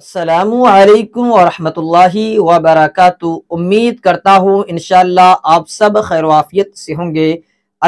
السلام علیکم ورحمۃ اللہ وبرکاتہ امید کرتا ہوں انشاءاللہ آپ سب خیر وافیت سے ہوں گے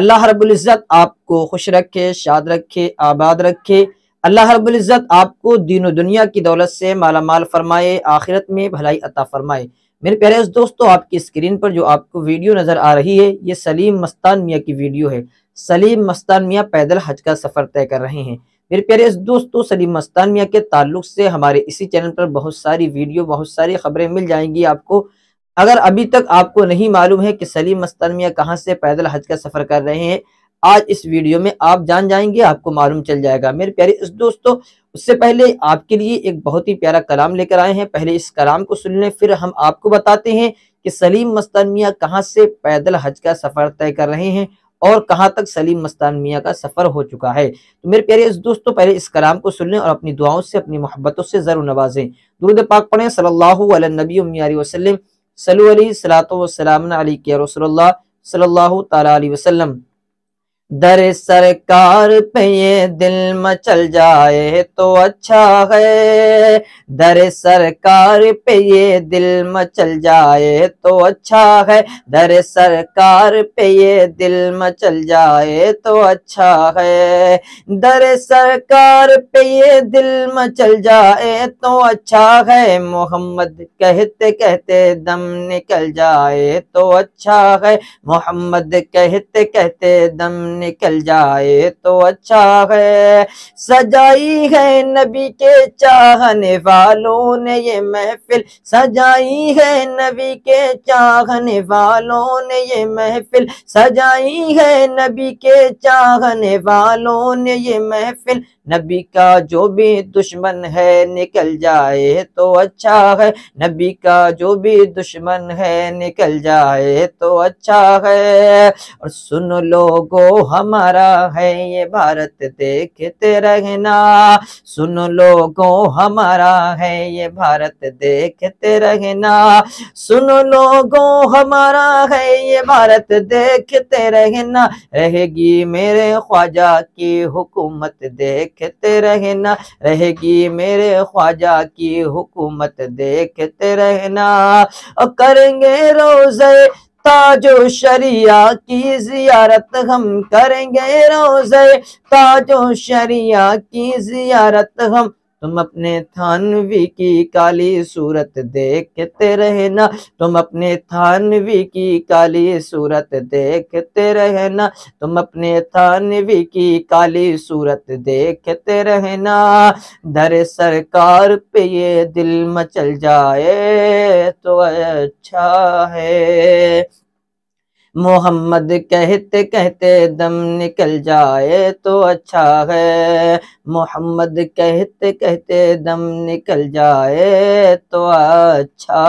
اللہ رب العزت آپ کو خوش رکھے شاد رکھے آباد رکھے اللہ رب العزت آپ کو دین و دنیا کی دولت سے مالا مال فرمائے آخرت میں بھلائی عطا فرمائے میرے پیارے دوستو آپ کی اسکرین پر جو آپ کو ویڈیو نظر آ رہی ہے یہ سلیم مستان میاں کی ویڈیو ہے سلیم مستان میاں پیدل حج کا سفر طے کر رہے ہیں میرے پیارے دوستو سلیم میاں کے تعلق سے ہمارے اسی چینل پر بہت ساری ویڈیو بہت ساری خبریں مل جائیں گی آپ کو اگر ابھی تک آپ کو نہیں معلوم ہے کہ سلیم میاں کہاں سے پیدل حج کا سفر کر رہے ہیں آج اس ویڈیو میں آپ جان جائیں گے آپ کو معلوم چل جائے گا میرے پیارے اس دوستو اس سے پہلے آپ کے لیے ایک بہت ہی پیارا کلام لے کر آئے ہیں پہلے اس کلام کو سن لیں پھر ہم آپ کو بتاتے ہیں کہ سلیم میاں کہاں سے پیدل حج کا سفر طے کر رہے ہیں اور کہاں تک سلیم مستان میاں کا سفر ہو چکا ہے تو میرے پیارے اس دوستوں پہلے اس کلام کو سننے اور اپنی دعاؤں سے اپنی محبتوں سے ضرور نوازیں درود پاک پڑھیں صلی اللہ علیہ نبی امیاری وسلم صلو علیہ صلاحۃ وسلم علیہ وسلم صلی اللہ صلی اللہ تعالیٰ علیہ وسلم در سرکار پہ یہ دل مچل جائے تو اچھا ہے در سرکار پہ یہ دل مچل جائے تو اچھا ہے در سرکار پہ یہ دل مچل جائے تو اچھا ہے در سرکار پہ یہ دل مچل جائے تو اچھا ہے محمد کہتے کہتے دم نکل جائے تو اچھا ہے محمد کہتے کہتے دم نکل جائے تو اچھا ہے سجائی ہے نبی کے چاہنے والوں نے یہ محفل سجائی ہے نبی کے چاہنے والوں نے یہ محفل سجائی ہے نبی کے چاہنے والوں نے یہ محفل نبی کا جو بھی دشمن ہے نکل جائے تو اچھا ہے نبی کا جو بھی دشمن ہے نکل جائے تو اچھا ہے اور سن لوگو ہمارا ہے یہ بھارت دیکھتے رہنا سن لوگو ہمارا ہے یہ بھارت دیکھتے رہنا سن لوگوں ہمارا ہے یہ بھارت دیکھتے رہنا رہے گی میرے خواجہ کی حکومت دیکھ دیکھتے رہنا رہے گی میرے خواجہ کی حکومت دیکھتے رہنا کریں گے روزے تاج و شریعہ کی زیارت ہم کریں گے روزے تاج و شریعہ کی زیارت ہم تم اپنے تھانوی کی کالی صورت دیکھتے رہنا تم اپنے تھانوی کی کالی صورت دیکھتے رہنا تم اپنے تھانوی کی کالی صورت دیکھتے رہنا در سرکار پہ یہ دل مچل جائے تو اچھا ہے محمد کہتے کہتے دم نکل جائے تو اچھا ہے محمد کہتے کہتے دم نکل جائے تو اچھا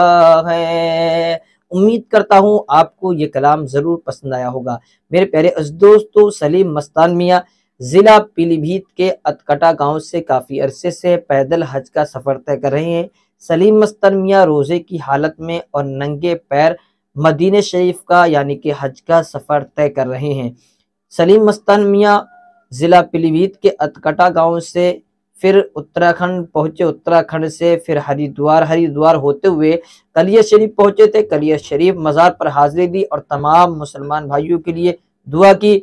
ہے امید کرتا ہوں آپ کو یہ کلام ضرور پسند آیا ہوگا میرے پیارے دوستو سلیم مستان میاں ضلع پیلی بھیت کے اتکٹا گاؤں سے کافی عرصے سے پیدل حج کا سفر طے کر رہے ہیں سلیم مستان میاں روزے کی حالت میں اور ننگے پیر مدینہ شریف کا یعنی کہ حج کا سفر طے کر رہے ہیں سلیم مستان میاں ضلع پلیویت کے اتکٹا گاؤں سے پھر اتراکھنڈ پہنچے اتراکھنڈ سے پھر ہری دوار ہری دوار ہوتے ہوئے کلیہ شریف پہنچے تھے کلیہ شریف مزار پر حاضری دی اور تمام مسلمان بھائیوں کے لیے دعا کی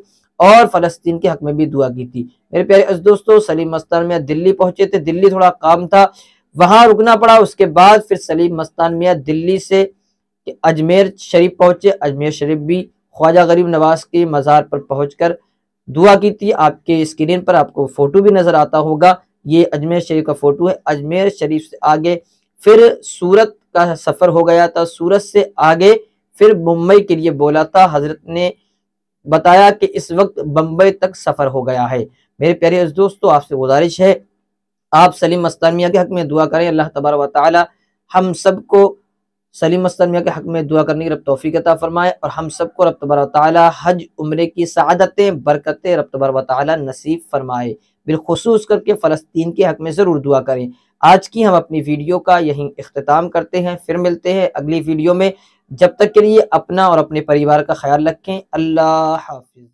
اور فلسطین کے حق میں بھی دعا کی تھی میرے پیارے دوستو سلیم مستان میاں دلی پہنچے تھے دلی تھوڑا کام تھا وہاں رکنا پڑا اس کے بعد پھر سلیم مستان میاں دلی سے کہ اجمیر شریف پہنچے اجمیر شریف بھی خواجہ غریب نواز کے مزار پر پہنچ کر دعا کی تھی آپ کے اسکرین پر آپ کو فوٹو بھی نظر آتا ہوگا یہ اجمیر شریف کا فوٹو ہے اجمیر شریف سے آگے پھر سورت کا سفر ہو گیا تھا سورت سے آگے پھر ممبئی کے لیے بولا تھا حضرت نے بتایا کہ اس وقت بمبئی تک سفر ہو گیا ہے میرے پیارے دوستو آپ سے گزارش ہے آپ سلیم مستانیہ کے حق میں دعا کریں اللہ و تعالی ہم سب کو سلیم اسلم کے حق میں دعا کرنے کی رب توفیق عطا فرمائے اور ہم سب کو رب بر و حج عمرے کی سعادتیں برکتیں رب بر و نصیب فرمائے بالخصوص کر کے فلسطین کے حق میں ضرور دعا کریں آج کی ہم اپنی ویڈیو کا یہیں اختتام کرتے ہیں پھر ملتے ہیں اگلی ویڈیو میں جب تک کے لیے اپنا اور اپنے پریوار کا خیال رکھیں اللہ حافظ